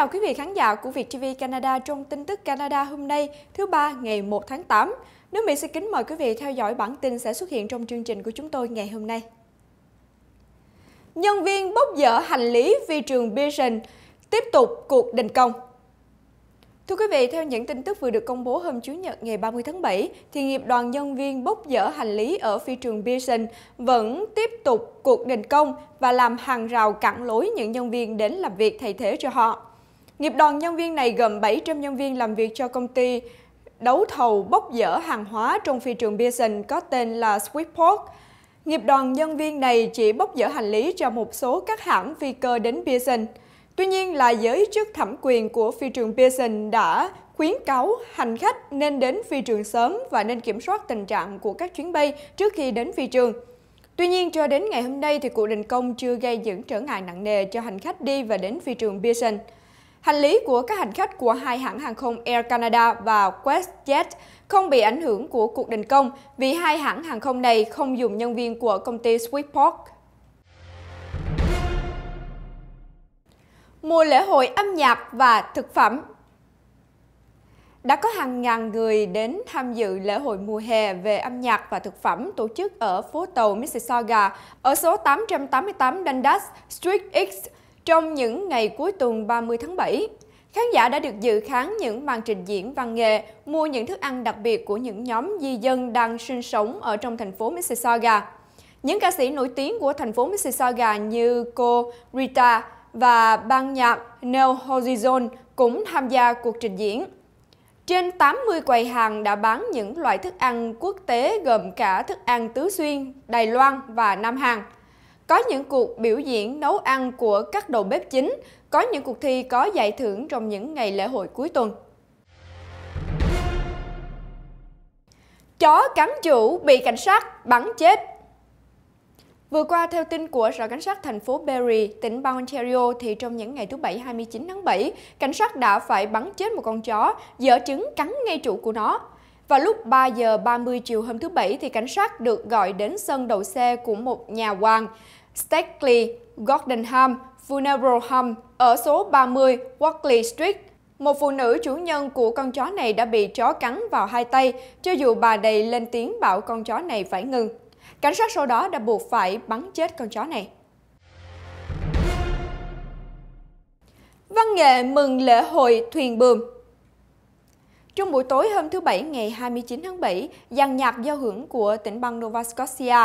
chào quý vị khán giả của Việt TV Canada trong tin tức Canada hôm nay, thứ ba ngày 1 tháng 8. Nước Mỹ xin kính mời quý vị theo dõi bản tin sẽ xuất hiện trong chương trình của chúng tôi ngày hôm nay. Nhân viên bốc dỡ hành lý vì trường bison tiếp tục cuộc đình công. Thưa quý vị, theo những tin tức vừa được công bố hôm Chủ nhật ngày 30 tháng 7, thì nghiệp đoàn nhân viên bốc dỡ hành lý ở phi trường Pearson vẫn tiếp tục cuộc đình công và làm hàng rào cản lối những nhân viên đến làm việc thay thế cho họ. Nghiệp đoàn nhân viên này gồm 700 nhân viên làm việc cho công ty đấu thầu bốc dỡ hàng hóa trong phi trường Pearson có tên là Swissport. Nghiệp đoàn nhân viên này chỉ bốc dỡ hành lý cho một số các hãng phi cơ đến Pearson. Tuy nhiên là giới chức thẩm quyền của phi trường Pearson đã khuyến cáo hành khách nên đến phi trường sớm và nên kiểm soát tình trạng của các chuyến bay trước khi đến phi trường. Tuy nhiên, cho đến ngày hôm nay thì cuộc đình công chưa gây những trở ngại nặng nề cho hành khách đi và đến phi trường Pearson. Hành lý của các hành khách của hai hãng hàng không Air Canada và WestJet không bị ảnh hưởng của cuộc đình công vì hai hãng hàng không này không dùng nhân viên của công ty Swissport. Mùa lễ hội âm nhạc và thực phẩm đã có hàng ngàn người đến tham dự lễ hội mùa hè về âm nhạc và thực phẩm tổ chức ở phố tàu Mississauga ở số 888 Dundas Street X trong những ngày cuối tuần 30 tháng 7, khán giả đã được dự khán những màn trình diễn văn nghệ, mua những thức ăn đặc biệt của những nhóm di dân đang sinh sống ở trong thành phố Mississauga. Những ca sĩ nổi tiếng của thành phố Mississauga như cô Rita và ban nhạc Neil Horizon cũng tham gia cuộc trình diễn. Trên 80 quầy hàng đã bán những loại thức ăn quốc tế gồm cả thức ăn tứ xuyên, Đài Loan và Nam Hàn có những cuộc biểu diễn nấu ăn của các đầu bếp chính, có những cuộc thi có giải thưởng trong những ngày lễ hội cuối tuần. Chó cắn chủ bị cảnh sát bắn chết Vừa qua, theo tin của Sở Cảnh sát thành phố Barrie, tỉnh bang Ontario, thì trong những ngày thứ Bảy 29 tháng 7, cảnh sát đã phải bắn chết một con chó, dở chứng cắn ngay chủ của nó. Và lúc 3 giờ 30 chiều hôm thứ Bảy, thì cảnh sát được gọi đến sân đầu xe của một nhà hoàng. Stackley, Gordonham, Vulnerable ở số 30 Walkley Street. Một phụ nữ chủ nhân của con chó này đã bị chó cắn vào hai tay, cho dù bà đầy lên tiếng bảo con chó này phải ngừng. Cảnh sát sau đó đã buộc phải bắn chết con chó này. Văn nghệ mừng lễ hội thuyền buồm trong buổi tối hôm thứ Bảy ngày 29 tháng 7, dàn nhạc giao hưởng của tỉnh bang Nova Scotia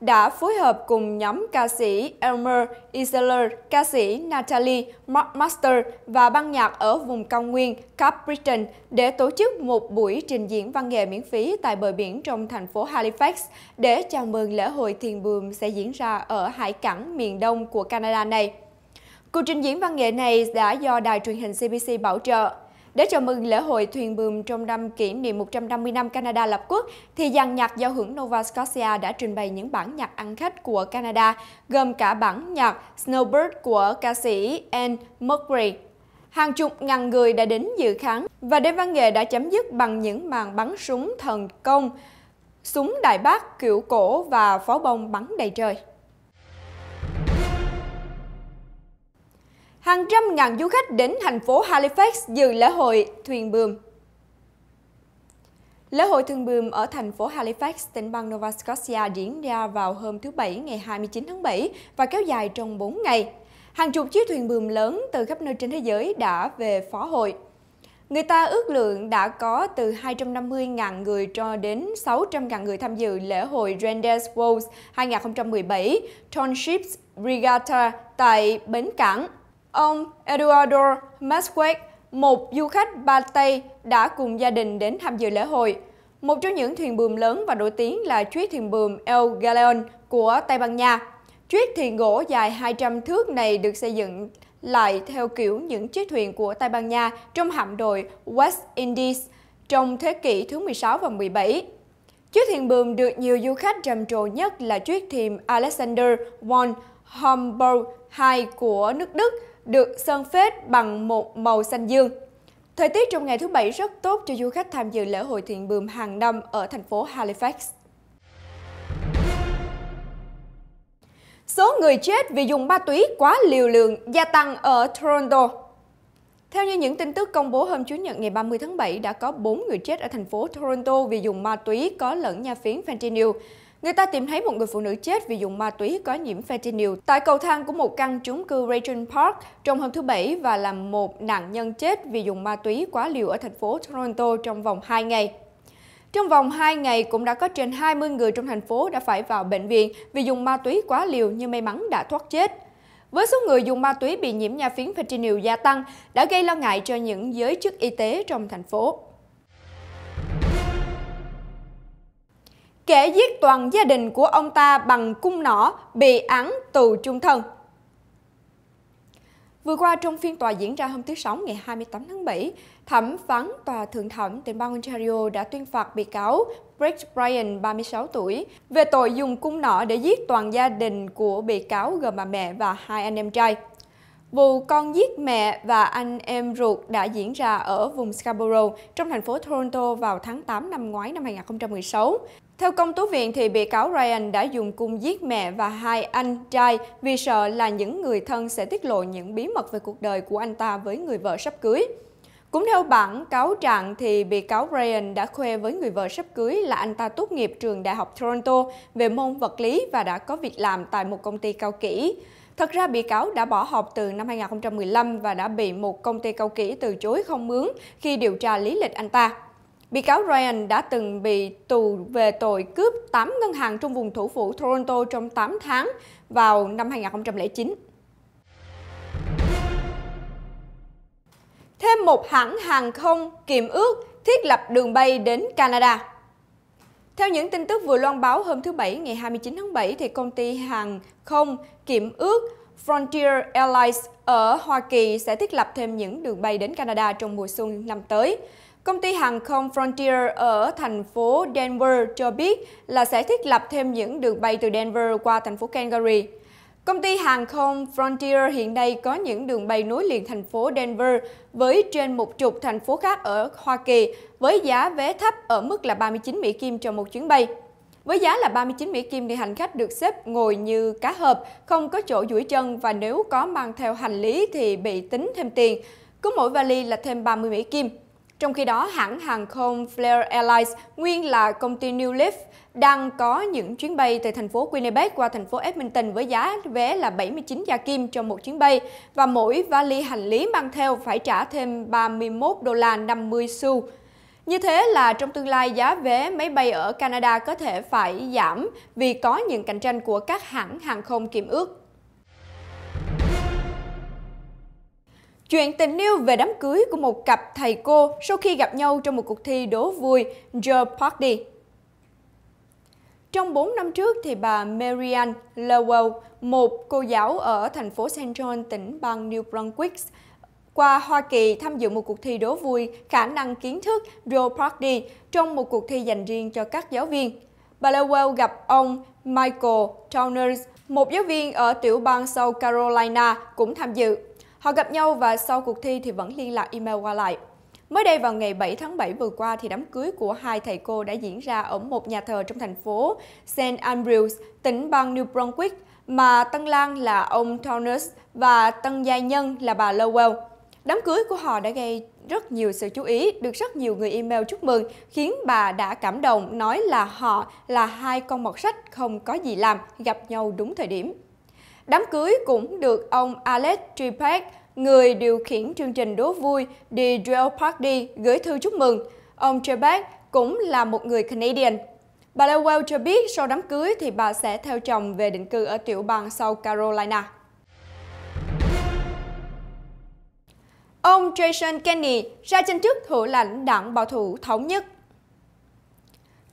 đã phối hợp cùng nhóm ca sĩ Elmer Isler, ca sĩ Natalie McMaster và ban nhạc ở vùng cao nguyên Cap Breton để tổ chức một buổi trình diễn văn nghệ miễn phí tại bờ biển trong thành phố Halifax để chào mừng lễ hội thiền bườm sẽ diễn ra ở hải cảng miền đông của Canada này. Cuộc trình diễn văn nghệ này đã do đài truyền hình CBC bảo trợ để chào mừng lễ hội thuyền bùm trong năm kỷ niệm 150 năm Canada lập quốc, thì dàn nhạc giao hưởng Nova Scotia đã trình bày những bản nhạc ăn khách của Canada, gồm cả bản nhạc Snowbird của ca sĩ Anne Murray. Hàng chục ngàn người đã đến dự khán và đêm văn nghệ đã chấm dứt bằng những màn bắn súng thần công, súng đại bác kiểu cổ và pháo bông bắn đầy trời. hàng trăm ngàn du khách đến thành phố Halifax dự lễ hội thuyền bươm Lễ hội thuyền bươm ở thành phố Halifax, tỉnh bang Nova Scotia diễn ra vào hôm thứ Bảy ngày 29 tháng 7 và kéo dài trong 4 ngày. Hàng chục chiếc thuyền bươm lớn từ khắp nơi trên thế giới đã về phó hội. Người ta ước lượng đã có từ 250.000 người cho đến 600.000 người tham dự lễ hội Renders Worlds 2017 Townships Regatta tại Bến Cảng. Ông Eduardo Masquez, một du khách Ba Tây, đã cùng gia đình đến tham dự lễ hội. Một trong những thuyền buồm lớn và nổi tiếng là chuyến thuyền buồm El Galeon của Tây Ban Nha. Chiếc thuyền gỗ dài 200 thước này được xây dựng lại theo kiểu những chiếc thuyền của Tây Ban Nha trong hạm đội West Indies trong thế kỷ thứ 16 và 17. Chiếc thuyền buồm được nhiều du khách trầm trồ nhất là chiếc thuyền Alexander von Humboldt II của nước Đức được sơn phết bằng một màu xanh dương. Thời tiết trong ngày thứ Bảy rất tốt cho du khách tham dự lễ hội thuyền bươm hàng năm ở thành phố Halifax. Số người chết vì dùng ma túy quá liều lượng gia tăng ở Toronto. Theo như những tin tức công bố hôm Chủ nhật ngày 30 tháng 7, đã có 4 người chết ở thành phố Toronto vì dùng ma túy có lẫn nha phiến fentanyl. Người ta tìm thấy một người phụ nữ chết vì dùng ma túy có nhiễm fentanyl tại cầu thang của một căn chung cư Regent Park trong hôm thứ Bảy và làm một nạn nhân chết vì dùng ma túy quá liều ở thành phố Toronto trong vòng 2 ngày. Trong vòng 2 ngày cũng đã có trên 20 người trong thành phố đã phải vào bệnh viện vì dùng ma túy quá liều nhưng may mắn đã thoát chết. Với số người dùng ma túy bị nhiễm nha phiến fentanyl gia tăng đã gây lo ngại cho những giới chức y tế trong thành phố. kẻ giết toàn gia đình của ông ta bằng cung nỏ bị án tù chung thân. Vừa qua trong phiên tòa diễn ra hôm thứ Sáu ngày 28 tháng 7, thẩm phán tòa thượng thẩm tỉnh bang Ontario đã tuyên phạt bị cáo Brett Bryan, 36 tuổi, về tội dùng cung nỏ để giết toàn gia đình của bị cáo gồm bà mẹ và hai anh em trai. Vụ con giết mẹ và anh em ruột đã diễn ra ở vùng Scarborough trong thành phố Toronto vào tháng 8 năm ngoái năm 2016. Theo công tố viện, thì bị cáo Ryan đã dùng cung giết mẹ và hai anh trai vì sợ là những người thân sẽ tiết lộ những bí mật về cuộc đời của anh ta với người vợ sắp cưới. Cũng theo bản cáo trạng thì bị cáo Ryan đã khoe với người vợ sắp cưới là anh ta tốt nghiệp trường Đại học Toronto về môn vật lý và đã có việc làm tại một công ty cao kỹ. Thật ra bị cáo đã bỏ học từ năm 2015 và đã bị một công ty cao kỹ từ chối không mướn khi điều tra lý lịch anh ta. Bị cáo Ryan đã từng bị tù về tội cướp 8 ngân hàng trong vùng thủ phủ Toronto trong 8 tháng vào năm 2009. Thêm một hãng hàng không kiềm ước thiết lập đường bay đến Canada. Theo những tin tức vừa loan báo hôm thứ Bảy ngày 29 tháng 7, thì công ty hàng không kiểm ước Frontier Airlines ở Hoa Kỳ sẽ thiết lập thêm những đường bay đến Canada trong mùa xuân năm tới. Công ty hàng không Frontier ở thành phố Denver cho biết là sẽ thiết lập thêm những đường bay từ Denver qua thành phố Calgary. Công ty hàng không Frontier hiện nay có những đường bay nối liền thành phố Denver với trên một chục thành phố khác ở Hoa Kỳ với giá vé thấp ở mức là 39 Mỹ Kim cho một chuyến bay. Với giá là 39 Mỹ Kim thì hành khách được xếp ngồi như cá hộp, không có chỗ duỗi chân và nếu có mang theo hành lý thì bị tính thêm tiền. Cứ mỗi vali là thêm 30 Mỹ Kim. Trong khi đó, hãng hàng không Flair Airlines, nguyên là công ty New Leaf, đang có những chuyến bay từ thành phố Winnipeg qua thành phố Edmonton với giá vé là 79 gia kim cho một chuyến bay và mỗi vali hành lý mang theo phải trả thêm 31 đô la 50 xu. Như thế là trong tương lai giá vé máy bay ở Canada có thể phải giảm vì có những cạnh tranh của các hãng hàng không kiểm ước Chuyện tình yêu về đám cưới của một cặp thầy cô sau khi gặp nhau trong một cuộc thi đố vui Joe Party. Trong 4 năm trước thì bà Marianne Lowell, một cô giáo ở thành phố St. John, tỉnh bang New Brunswick, qua Hoa Kỳ tham dự một cuộc thi đố vui khả năng kiến thức Joe Party trong một cuộc thi dành riêng cho các giáo viên. Bà Lowell gặp ông Michael Towners, một giáo viên ở tiểu bang South Carolina cũng tham dự. Họ gặp nhau và sau cuộc thi thì vẫn liên lạc email qua lại. Mới đây vào ngày 7 tháng 7 vừa qua thì đám cưới của hai thầy cô đã diễn ra ở một nhà thờ trong thành phố St. Andrews, tỉnh bang New Brunswick, mà Tân Lan là ông Taunus và Tân Gia Nhân là bà Lowell. Đám cưới của họ đã gây rất nhiều sự chú ý, được rất nhiều người email chúc mừng, khiến bà đã cảm động nói là họ là hai con mọt sách không có gì làm, gặp nhau đúng thời điểm. Đám cưới cũng được ông Alex Tripak, người điều khiển chương trình đố vui The Drill Party gửi thư chúc mừng. Ông Tripak cũng là một người Canadian. Bà Lewell cho biết sau đám cưới thì bà sẽ theo chồng về định cư ở tiểu bang South Carolina. Ông Jason Kenney ra tranh chức thủ lãnh đảng bảo thủ thống nhất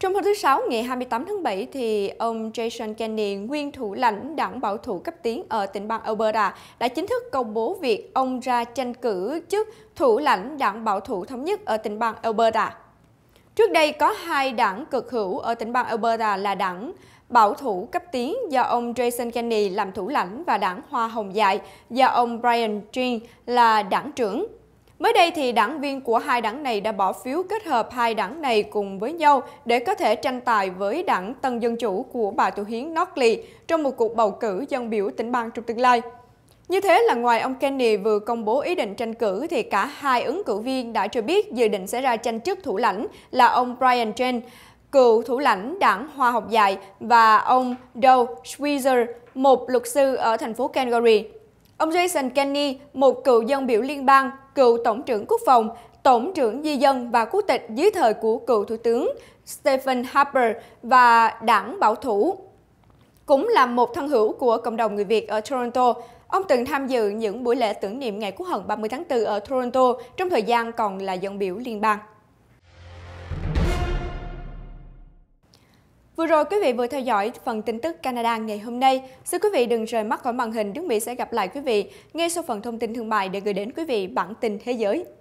trong hôm thứ Sáu ngày 28 tháng 7, thì ông Jason Kenney, nguyên thủ lãnh đảng bảo thủ cấp tiến ở tỉnh bang Alberta, đã chính thức công bố việc ông ra tranh cử chức thủ lãnh đảng bảo thủ thống nhất ở tỉnh bang Alberta. Trước đây có hai đảng cực hữu ở tỉnh bang Alberta là đảng Bảo thủ cấp tiến do ông Jason Kenney làm thủ lãnh và đảng Hoa Hồng Dại do ông Brian Jean là đảng trưởng. Mới đây thì đảng viên của hai đảng này đã bỏ phiếu kết hợp hai đảng này cùng với nhau để có thể tranh tài với đảng Tân Dân Chủ của bà Thủ Hiến Notley trong một cuộc bầu cử dân biểu tỉnh bang trong tương lai. Như thế là ngoài ông Kenny vừa công bố ý định tranh cử thì cả hai ứng cử viên đã cho biết dự định sẽ ra tranh chức thủ lãnh là ông Brian Chen, cựu thủ lãnh đảng Hoa học dạy và ông Doe Schweizer, một luật sư ở thành phố Calgary. Ông Jason Kenney, một cựu dân biểu liên bang, cựu Tổng trưởng Quốc phòng, Tổng trưởng Di dân và Quốc tịch dưới thời của cựu Thủ tướng Stephen Harper và đảng Bảo thủ. Cũng là một thân hữu của cộng đồng người Việt ở Toronto, ông từng tham dự những buổi lễ tưởng niệm Ngày Quốc hận 30 tháng 4 ở Toronto trong thời gian còn là dân biểu liên bang. Vừa rồi quý vị vừa theo dõi phần tin tức Canada ngày hôm nay. Xin quý vị đừng rời mắt khỏi màn hình, Đức Mỹ sẽ gặp lại quý vị ngay sau phần thông tin thương mại để gửi đến quý vị bản tin thế giới.